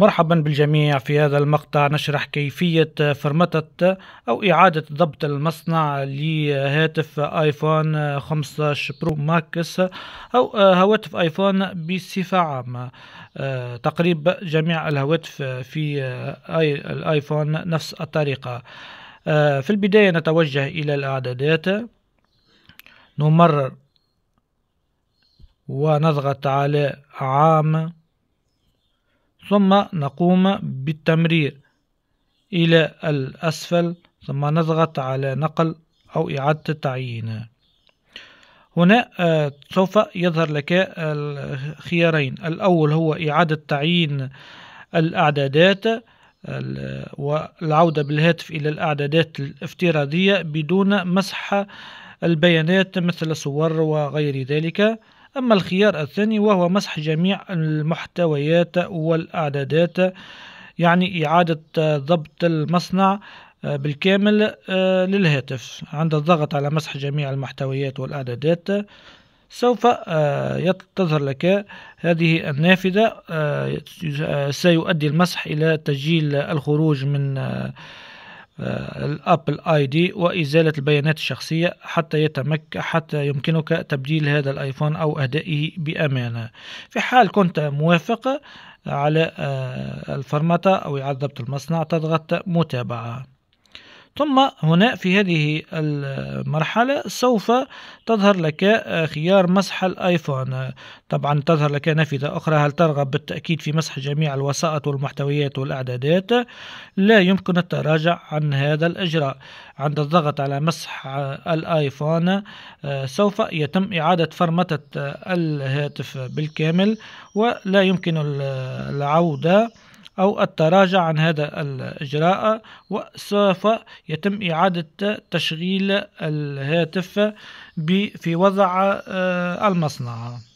مرحبا بالجميع في هذا المقطع نشرح كيفية فرمتة أو إعادة ضبط المصنع لهاتف آيفون 15 برو ماكس أو هواتف آيفون بصفة عامة آه، تقريبا جميع الهواتف في الآيفون نفس الطريقة آه، في البداية نتوجه إلى الإعدادات نمرر ونضغط على عام ثم نقوم بالتمرير إلى الأسفل ثم نضغط على نقل أو إعادة التعيين هنا آه، سوف يظهر لك الخيارين الأول هو إعادة تعيين الأعدادات والعودة بالهاتف إلى الأعدادات الافتراضية بدون مسح البيانات مثل الصور وغير ذلك أما الخيار الثاني وهو مسح جميع المحتويات والأعدادات يعني إعادة ضبط المصنع آه، بالكامل آه، للهاتف عند الضغط على مسح جميع المحتويات والأعدادات سوف آه، تظهر لك هذه النافذة سيؤدي المسح إلى تسجيل الخروج من الابل اي دي وازاله البيانات الشخصيه حتى يتمك حتى يمكنك تبديل هذا الايفون او ادائه بامانه في حال كنت موافق على آه، الفرمتة او اعاده ضبط المصنع تضغط متابعه ثم هنا في هذه المرحلة سوف تظهر لك آه، خيار مسح الآيفون طبعا تظهر لك نافذة أخرى هل ترغب بالتأكيد في مسح جميع الوسائط والمحتويات والإعدادات لا يمكن التراجع عن هذا الإجراء عند الضغط على مسح آه، الآيفون آه، سوف يتم إعادة فرمتة الهاتف بالكامل ولا يمكن العودة أو التراجع عن هذا الإجراء وسوف يتم إعادة تشغيل الهاتف في وضع آه، المصنع